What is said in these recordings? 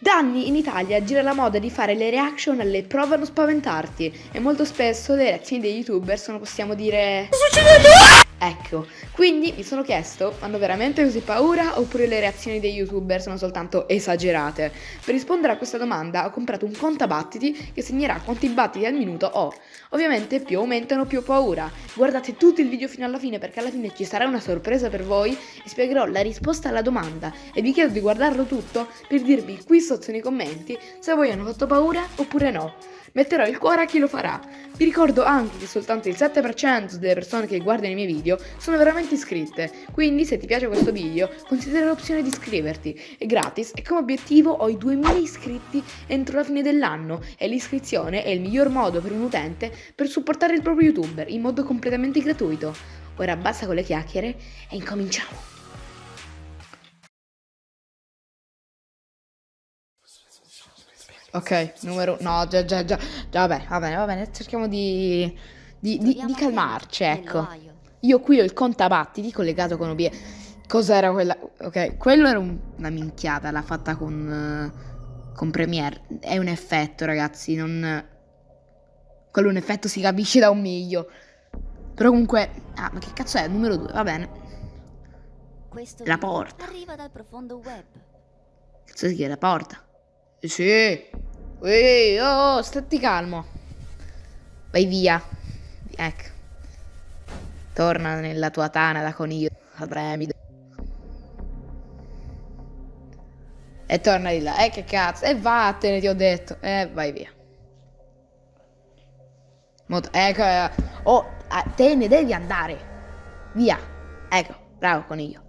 Da anni in Italia gira la moda di fare le reaction alle prove a non spaventarti e molto spesso le reazioni dei youtuber sono possiamo dire... Sta succedendo? Ecco, quindi mi sono chiesto, hanno veramente così paura oppure le reazioni dei youtuber sono soltanto esagerate? Per rispondere a questa domanda ho comprato un contabattiti che segnerà quanti battiti al minuto ho. Ovviamente più aumentano più ho paura. Guardate tutto il video fino alla fine perché alla fine ci sarà una sorpresa per voi e spiegherò la risposta alla domanda e vi chiedo di guardarlo tutto per dirvi qui sotto nei commenti se voi hanno fatto paura oppure no. Metterò il cuore a chi lo farà. Vi ricordo anche che soltanto il 7% delle persone che guardano i miei video sono veramente iscritte, quindi se ti piace questo video considera l'opzione di iscriverti. È gratis e come obiettivo ho i 2000 iscritti entro la fine dell'anno e l'iscrizione è il miglior modo per un utente per supportare il proprio youtuber in modo completamente gratuito. Ora basta con le chiacchiere e incominciamo! Ok, numero... No, già, già, già. già va bene, va bene, va bene. Cerchiamo di, di, di, di calmarci, ecco. Io qui ho il contabattiti collegato con OBS. Cos'era quella... Ok, quello era un... una minchiata, l'ha fatta con... con Premiere. È un effetto, ragazzi, non... Quello è un effetto, si capisce da un miglio. Però comunque... Ah, ma che cazzo è? Numero due, va bene. Questo La porta. Arriva dal profondo web. Cazzo, si chiede la porta. Eh sì. Ehi, oh, oh, stati calmo. Vai via. Ecco. Torna nella tua tana da coniglio. Atremide. E torna di là. Eh, che cazzo. E eh, vattene, ti ho detto. Eh, vai via. Mot ecco. Eh, oh, te ne devi andare. Via. Ecco. Bravo, coniglio.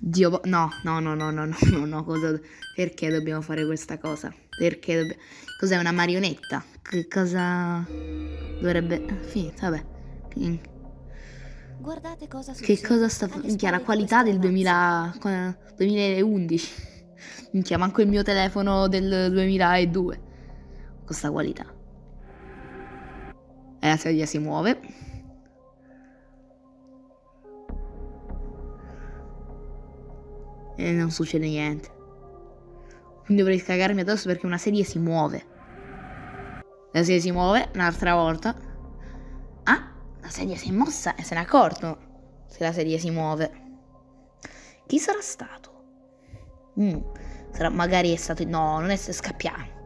Dio, no, no, no, no, no, no, no, no, cosa, perché dobbiamo fare questa cosa? Perché dobbiamo... Cos'è una marionetta? Che cosa dovrebbe... Sì, vabbè. Guardate cosa succede. Che cosa sta... Minchia, la qualità del 2000... 2011. Minchia, manco il mio telefono del 2002. Questa qualità. E la sedia si muove. e non succede niente. Quindi dovrei cagarmi addosso perché una sedia si muove. La sedia si muove un'altra volta. Ah, la sedia si è mossa e se n'è accorto se la sedia si muove. Chi sarà stato? Mm, sarà, magari è stato... No, non è scappiamo.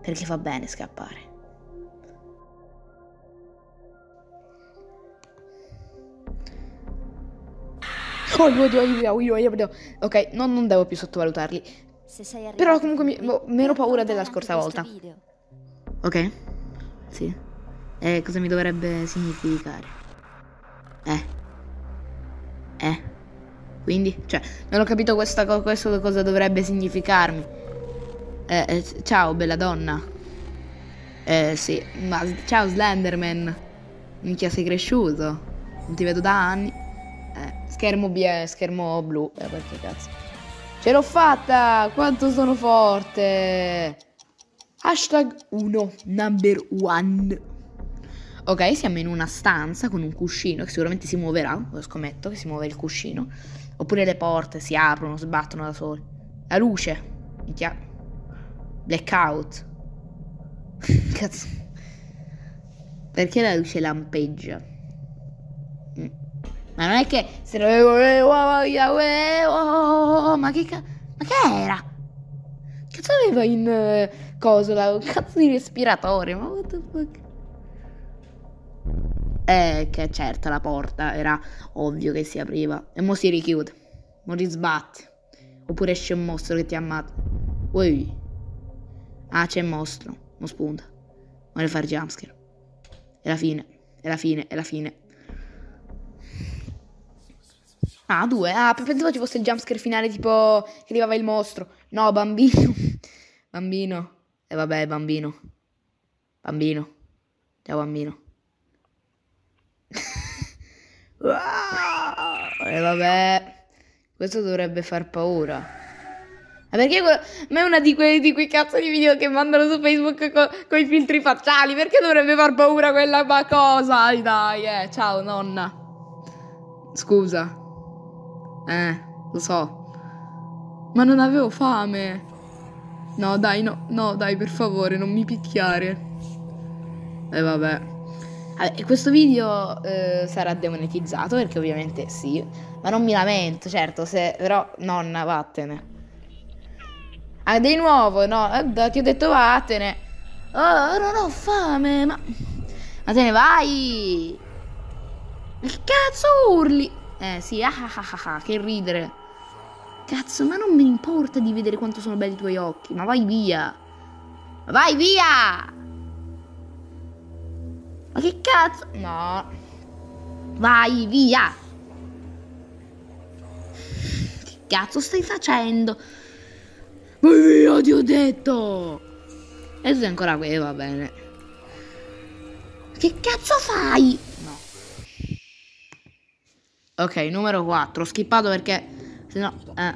Perché fa bene scappare. Oh, oddio, oddio, aiuto, aiuto, aiuto. Ok, no, non devo più sottovalutarli. Però comunque mi, boh, meno paura della scorsa volta. Video. Ok? Sì. Eh, cosa mi dovrebbe significare? Eh. Eh. Quindi, cioè, non ho capito questa co questo cosa dovrebbe significarmi. Eh, eh, ciao, bella donna. Eh, sì. Ma ciao, Slenderman. Minchia, sei cresciuto. Non ti vedo da anni. Schermo, bie, schermo blu, eh, perché cazzo. Ce l'ho fatta! Quanto sono forte! Hashtag 1, number 1. Ok, siamo in una stanza con un cuscino che sicuramente si muoverà, lo scommetto che si muove il cuscino. Oppure le porte si aprono, sbattono da sole. La luce. Minchia. Blackout. Cazzo. Perché la luce lampeggia? Ma non è che se lo avevo... Eh, oh, oh, eh, oh, ma che cazzo... Ma che era? Cazzo aveva in... Uh, eh, coso, la, cazzo di respiratore, ma what the fuck? Eh, che certo la porta era ovvio che si apriva. E mo si richiude. Mo risbatte. Oppure esce un mostro che ti ha ammata. Ui. Ah, c'è un mostro. Mo spunta. Vuole fare jumpscare. È la fine. È la fine. È la fine. Ah, due. Ah, pensavo ci fosse il jumpscare finale tipo che arrivava il mostro. No, bambino. bambino. E eh, vabbè, bambino. Bambino. Ciao bambino. e eh, vabbè. Questo dovrebbe far paura. Ma perché quello... ma è una di quei, di quei cazzo di video che mandano su Facebook co... con i filtri facciali? Perché dovrebbe far paura quella cosa? Dai, dai, eh. Ciao nonna. Scusa. Eh, lo so. Ma non avevo fame. No, dai, no, no, dai, per favore, non mi picchiare. E eh, vabbè. Allora, questo video eh, sarà demonetizzato perché ovviamente sì, ma non mi lamento, certo, se però nonna vattene. Ah, di nuovo, no, eh, ti ho detto vattene. Oh, non ho fame, ma... Ma te ne vai! Che cazzo urli? Eh sì, ah, ah ah ah ah, che ridere. Cazzo, ma non mi importa di vedere quanto sono belli i tuoi occhi, ma vai via. vai via! Ma che cazzo? No. Vai via! Che cazzo stai facendo? Vai via, ti ho detto! E sei ancora qui, va bene. Che cazzo fai? Ok, numero 4. Ho skippato perché... Se no... Eh,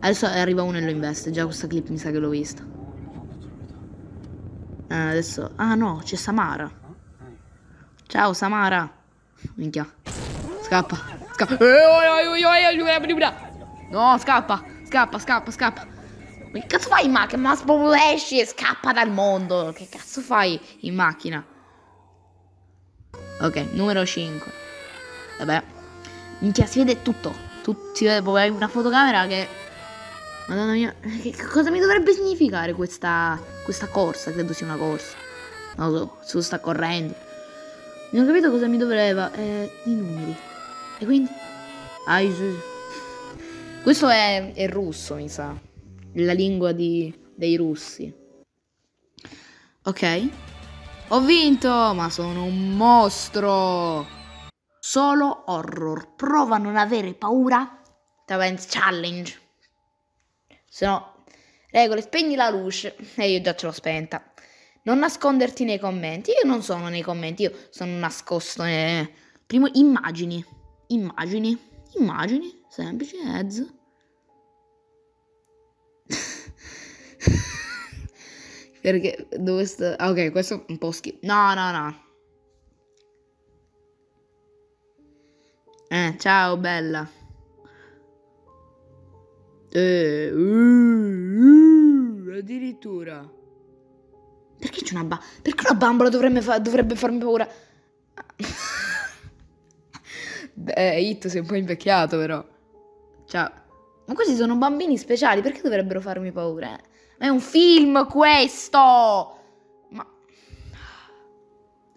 adesso arriva uno e lo investe. Già questa clip mi sa che l'ho vista. Eh, adesso... Ah no, c'è Samara. Ciao Samara. Minchia. Scappa. Scappa. Eh, no, scappa. Scappa, scappa, scappa. Ma che cazzo fai in macchina? Ma spopoleshi e scappa dal mondo. Che cazzo fai in macchina? Ok, numero 5. Vabbè. Minchia, si vede tutto. Tut si vede proprio una fotocamera che... Madonna mia, che cosa mi dovrebbe significare questa, questa corsa? Credo sia una corsa. Non lo so, se sta correndo. Non ho capito cosa mi dovrebbe... Eh, I numeri. E quindi... Ah, questo è, è, russo, mi sa. La lingua di, dei russi. Ok. Ho vinto, ma sono un mostro solo horror. Prova a non avere paura. Tavens challenge. Se no, regole, spegni la luce. E io già ce l'ho spenta. Non nasconderti nei commenti. Io non sono nei commenti, io sono nascosto. Nei... Primo, immagini. Immagini. Immagini. Semplici, ads. Perché dove sta... Ah, ok, questo è un po' schifo. No, no, no. Eh, ciao bella. Eh, uh, uh, addirittura. Perché c'è una bambola? Perché una bambola dovrebbe, fa- dovrebbe farmi paura? eh, It sei un po' invecchiato però. Ciao. Ma questi sono bambini speciali, perché dovrebbero farmi paura? Ma è un film questo! Ma...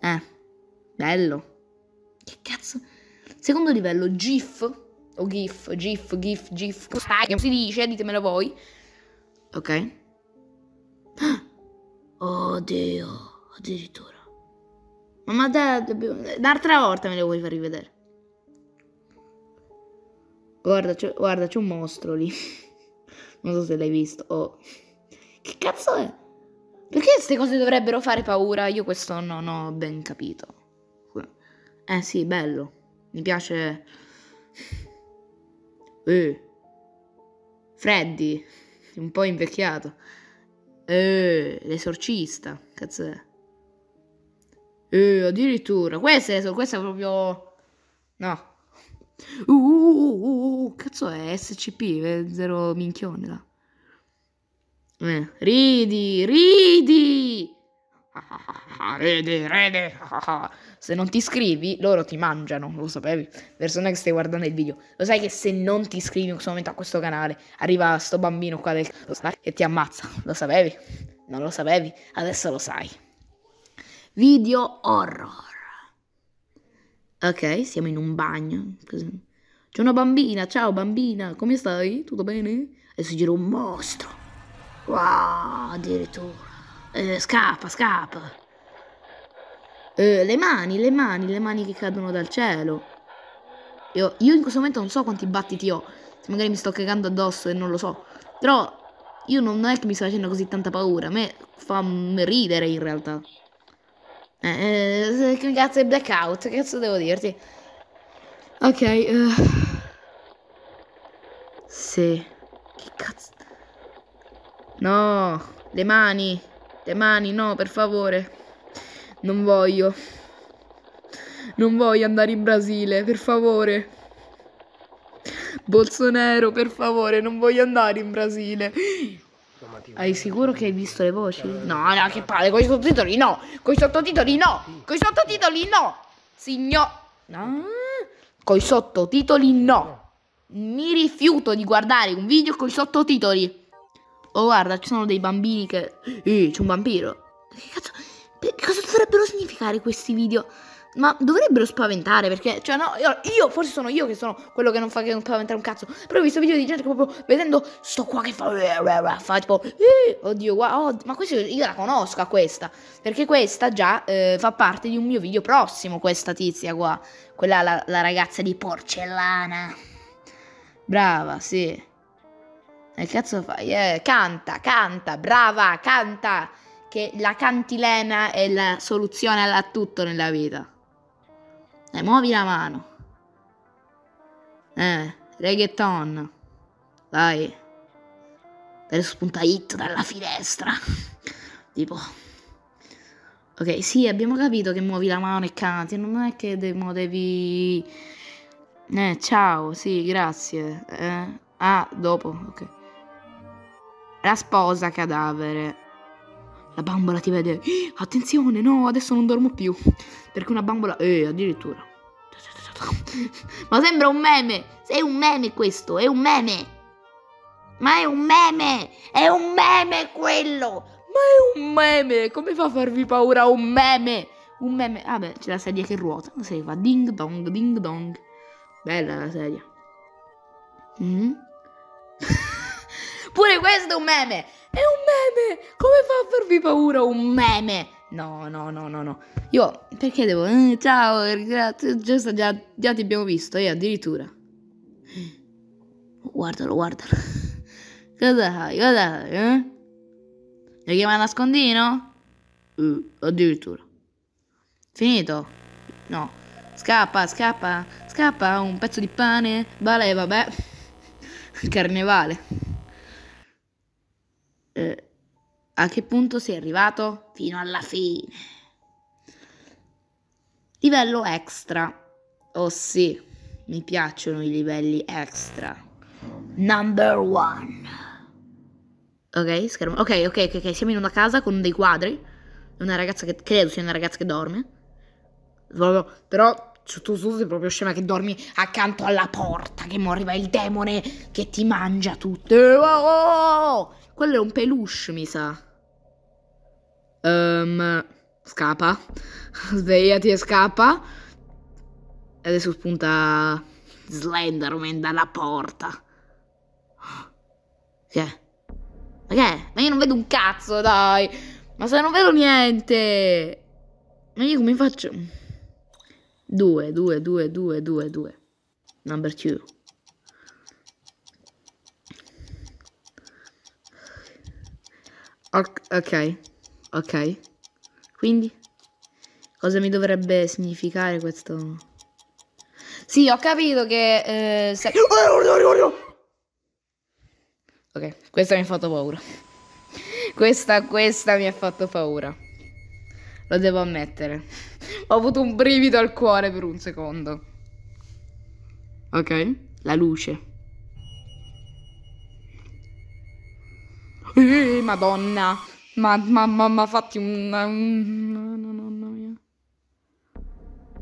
Eh, bello. Secondo livello, GIF, o GIF, GIF, GIF, GIF, come si dice, ditemelo voi. Ok? Oddio, addirittura. Ma da, dobbiamo, un'altra volta me le vuoi far rivedere. Guarda, Guarda, c'è un mostro lì. non so se l'hai visto. Oh. Che cazzo è? Perché queste cose dovrebbero fare paura? Io questo non ho ben capito. Eh sì, bello. Mi piace... Eh. Freddy, un po' invecchiato. Eh, l'esorcista, cazzo è? Eh, addirittura. Questa è, questa è proprio... No. Uh, uh, uh, uh, cazzo è? SCP, zero minchione là. Eh, ridi, ridi! Rede, rede. Se non ti iscrivi, loro ti mangiano, lo sapevi? Persone che stai guardando il video, lo sai che se non ti iscrivi in questo momento a questo canale, arriva sto bambino qua del che ti ammazza, lo sapevi? Non lo sapevi? Adesso lo sai. Video horror. Ok, siamo in un bagno. C'è una bambina, ciao bambina, come stai? Tutto bene? E si gira un mostro. Wow, addirittura. Eh, scappa, scappa. Eh, le mani, le mani, le mani che cadono dal cielo. Io, io in questo momento non so quanti battiti ho. Se magari mi sto cagando addosso e non lo so. Però io non è che mi sta facendo così tanta paura. A me fa ridere in realtà. Eh, eh, che cazzo è blackout? Che cazzo devo dirti? Ok. Uh. Sì. Che cazzo? No, le mani. Le mani, no, per favore. Non voglio. Non voglio andare in Brasile, per favore. Bolsonaro, per favore, non voglio andare in Brasile. Hai sicuro che hai visto le voci? No, no, che palle, con i sottotitoli no! Con i sottotitoli no! Con i sottotitoli no! Signor... No? Con i sottotitoli no! Mi rifiuto di guardare un video con i sottotitoli! Oh guarda, ci sono dei bambini che... Ehi, c'è un vampiro. Che cazzo... Che cosa dovrebbero significare questi video? Ma dovrebbero spaventare perché, cioè, no, io, io, forse sono io che sono quello che non fa che non spaventare un cazzo. Però ho visto video di gente che proprio vedendo sto qua che fa, fa tipo, eh, oddio, wow, oh, ma questa io la conosco a questa. Perché questa già eh, fa parte di un mio video prossimo, questa tizia qua. Quella, la, la ragazza di porcellana. Brava, sì. Ma che cazzo fai? Eh, canta, canta, brava, canta. Che la cantilena è la soluzione a tutto nella vita. Eh, muovi la mano. Eh, reggaeton. Dai. Per spunta hit dalla finestra. tipo. Ok, sì, abbiamo capito che muovi la mano e canti. Non è che de devi... Eh, ciao, sì, grazie. Eh, ah, dopo, ok. La sposa cadavere. La bambola ti vede. Eh, attenzione, no, adesso non dormo più. Perché una bambola... Eh, addirittura. Ma sembra un meme. È un meme questo, è un meme. Ma è un meme! È un meme quello! Ma è un meme! Come fa a farvi paura un meme? Un meme. Vabbè, ah c'è la sedia che ruota. La sedia fa ding dong, ding dong. Bella la sedia. Mm? Pure questo è un meme. È un meme. Come fa a farvi paura un meme? No, no, no, no, no. Io perché devo... Eh, ciao, grazie. Già, già, già ti abbiamo visto, io eh, addirittura. Guardalo, guardalo. Cosa hai, Cosa hai, Eh? Lo chiama nascondino? Uh, addirittura. Finito? No. Scappa, scappa, scappa, un pezzo di pane. Vale, vabbè. Carnevale eh, a che punto sei arrivato? Fino alla fine. Livello extra. Oh sì, mi piacciono i livelli extra. Number one. Ok, schermo. Ok, ok, ok, okay. siamo in una casa con dei quadri. Una ragazza che credo sia una ragazza che dorme. Però tu sei proprio scema che dormi accanto alla porta, che mo arriva il demone che ti mangia tutto. Oh, Oh! oh, oh, oh. Quello è un peluche, mi sa. Um, scappa. Svegliati e scappa. Adesso spunta Slenderman dalla porta. Che? Ma che? Ma io non vedo un cazzo, dai! Ma se non vedo niente! Ma io come faccio? Due, due, due, due, due, due. Number two. Ok, ok. Quindi? Cosa mi dovrebbe significare questo? Sì, ho capito che... Eh, se... Oh, oh, oh, ok, questa mi ha fatto paura. Questa, questa mi ha fatto paura. Lo devo ammettere. ho avuto un brivido al cuore per un secondo. Ok, la luce. Eh, madonna. Ma, ma, ma, ma fatti un... mia.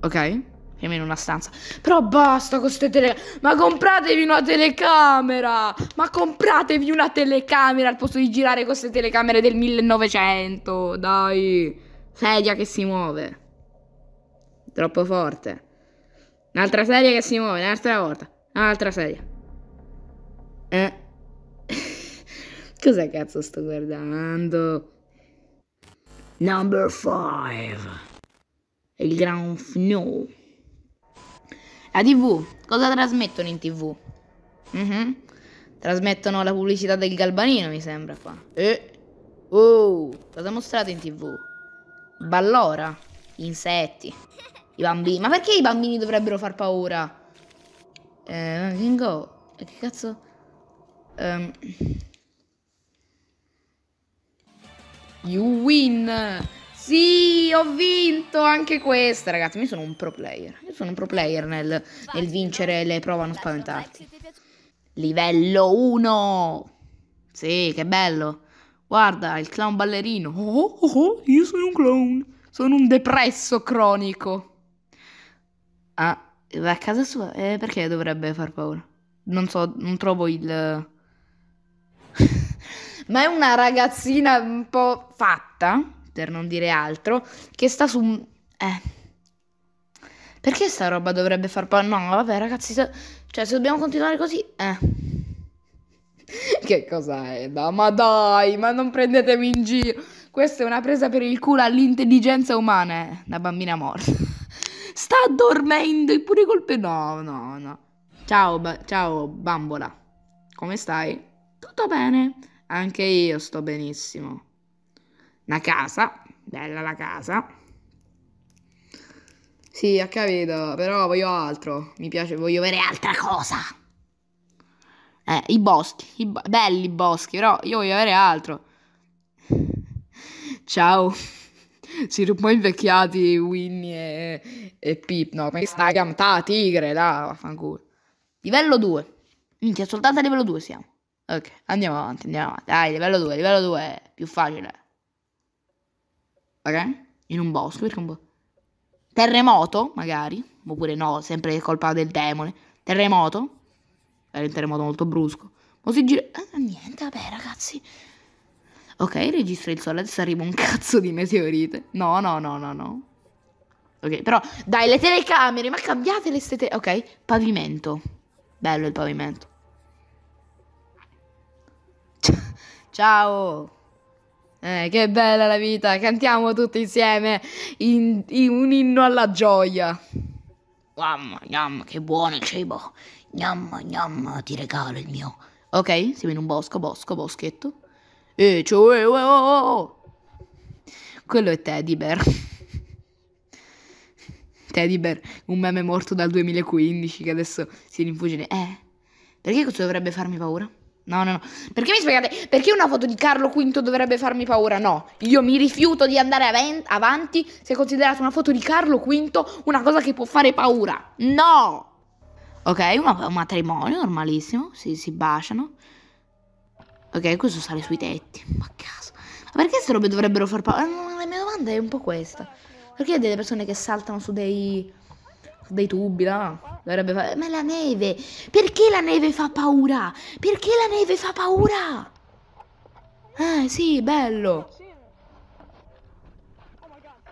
Ok? Siamo in una stanza. Però basta con queste telecamere. Ma compratevi una telecamera! Ma compratevi una telecamera al posto di girare queste telecamere del 1900. Dai. Sedia che si muove. Troppo forte. Un'altra sedia che si muove, un'altra volta. Un'altra sedia. Eh. Cosa cazzo sto guardando? Number 5 Il Gran Fnu La TV, cosa trasmettono in TV? Mm -hmm. Trasmettono la pubblicità del Galbanino, mi sembra qua. Eh? Oh, cosa mostrate in TV? Ballora, insetti, i bambini. Ma perché i bambini dovrebbero far paura? Eh, Ringo, che cazzo? Um, You win! Sì, ho vinto anche questa, ragazzi. Io sono un pro player. Io sono un pro player nel, nel vincere le prove a non spaventarti. Livello 1! Sì, che bello. Guarda, il clown ballerino. Oh, oh, oh, oh, io sono un clown. Sono un depresso cronico. Ah, va a casa sua? Eh, perché dovrebbe far paura? Non so, non trovo il ma è una ragazzina un po' fatta, per non dire altro, che sta su un... Eh. Perché sta roba dovrebbe far paura? No, vabbè ragazzi, se... cioè se dobbiamo continuare così... Eh. che cosa è? No, ma dai, ma non prendetemi in giro. Questa è una presa per il culo all'intelligenza umana, eh. Una bambina morta. sta dormendo, e pure colpe... No, no, no. Ciao, ciao bambola. Come stai? Tutto bene. Anche io sto benissimo. La casa, bella la casa. Sì, ho capito, però voglio altro. Mi piace, voglio avere altra cosa. Eh, i boschi, i bo belli i boschi, però io voglio avere altro. Ciao. Si un po' invecchiati Winnie e, e Pip. No, ma sta chiamata tigre, là, vaffanculo. Livello 2. Minchia, soltanto a livello 2 siamo. Ok, andiamo avanti, andiamo avanti. Dai, livello 2, livello 2, più facile. Ok? In un bosco, perché un po'... Terremoto, magari. Oppure no, sempre colpa del demone. Terremoto. Era un terremoto molto brusco. Ma si gira... Ah, niente, vabbè, ragazzi. Ok, registra il sole, adesso arriva un cazzo di meteorite. No, no, no, no, no. Ok, però... Dai, le telecamere, ma cambiate le stete... Ok, pavimento. Bello il pavimento. Ciao! Eh, che bella la vita, cantiamo tutti insieme in, in un inno alla gioia. Yam, yam, che buono il cibo. Yam, yam, ti regalo il mio. Ok, siamo in un bosco, bosco, boschetto. E cioè, oh, oh, oh. oh, oh. Quello è Teddy Bear. Teddy Bear, un meme morto dal 2015 che adesso si rinfugge. Eh, perché questo dovrebbe farmi paura? No, no, no. Perché mi spiegate? Perché una foto di Carlo V dovrebbe farmi paura? No, io mi rifiuto di andare avanti se considerate una foto di Carlo V una cosa che può fare paura. No! Ok, un matrimonio normalissimo, si, si baciano. Ok, questo sale sui tetti, ma caso. Ma perché queste robe dovrebbero far paura? Eh, la mia domanda è un po' questa. Perché delle persone che saltano su dei dei tubi là. Dovrebbe fare. Ma la neve! Perché la neve fa paura? Perché la neve fa paura? Eh sì, bello.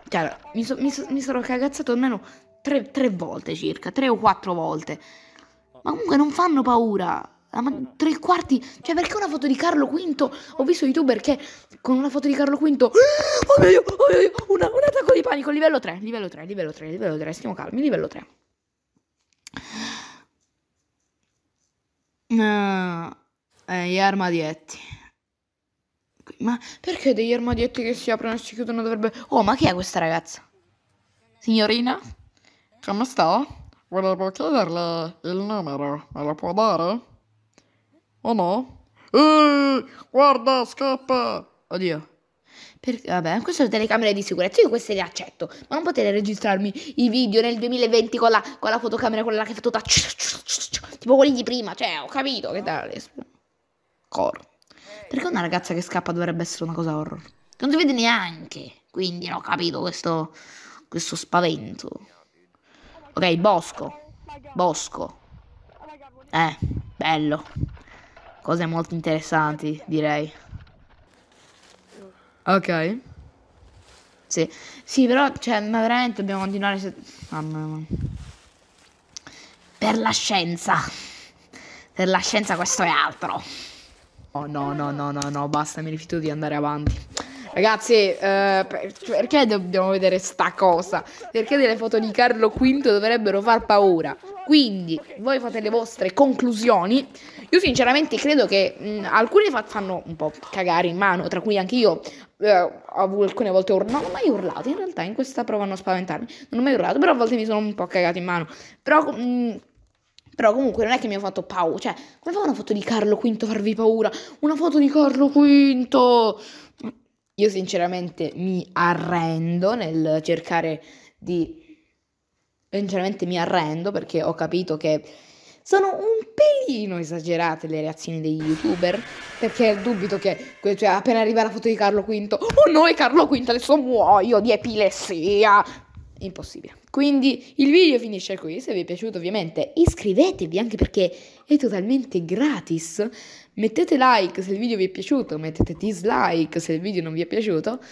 Cioè, mi, so, mi, so, mi sarò cagazzato almeno tre, tre volte circa, tre o quattro volte. Ma comunque non fanno paura. Ah, ma eh, tre quarti. Cioè, perché una foto di Carlo V? Ho visto youtuber che con una foto di Carlo V. Oh mio Dio, oh mio Dio, una, un attacco di panico. Livello 3, livello 3, livello 3, livello 3. Stiamo calmi, livello 3. No. Eh, gli armadietti. Ma perché degli armadietti che si aprono e si chiudono dovrebbe... Oh, ma chi è questa ragazza? Signorina? Come sta? Volevo chiederle il numero, me lo può dare? Oh no? Ehi, guarda, scappa! Oddio. Per... Vabbè, queste sono telecamere di sicurezza, io queste le accetto, ma non potete registrarmi i video nel 2020 con la, con la fotocamera, quella che fa tutta... Tipo quelli di prima, cioè, ho capito che dare. Coro. Perché una ragazza che scappa dovrebbe essere una cosa horror? non si vede neanche, quindi ho capito questo, questo spavento. Ok, bosco. Bosco. Eh, bello cose molto interessanti, direi. Ok. Sì, sì però, cioè, ma veramente dobbiamo continuare se... Mamma mia. Per la scienza. Per la scienza questo è altro. Oh no, no, no, no, no, basta, mi rifiuto di andare avanti. Ragazzi, eh, perché dobbiamo vedere sta cosa? Perché delle foto di Carlo V dovrebbero far paura? Quindi voi fate le vostre conclusioni. Io sinceramente credo che mh, mm, alcune fa- fanno un po' cagare in mano, tra cui anche io eh, alcune volte ur- non ho mai urlato, in realtà in questa prova non spaventarmi, non ho mai urlato, però a volte mi sono un po' cagato in mano. Però... Mh, mm, però comunque non è che mi ho fatto paura. Cioè, come fa una foto di Carlo V a farvi paura? Una foto di Carlo V! Io sinceramente mi arrendo nel cercare di Sinceramente mi arrendo perché ho capito che sono un pelino esagerate le reazioni degli youtuber. Perché dubito che cioè, appena arriva la foto di Carlo V, oh no, è Carlo V, adesso muoio di epilessia. Impossibile. Quindi il video finisce qui. Se vi è piaciuto, ovviamente iscrivetevi anche perché è totalmente gratis. Mettete like se il video vi è piaciuto, mettete dislike se il video non vi è piaciuto.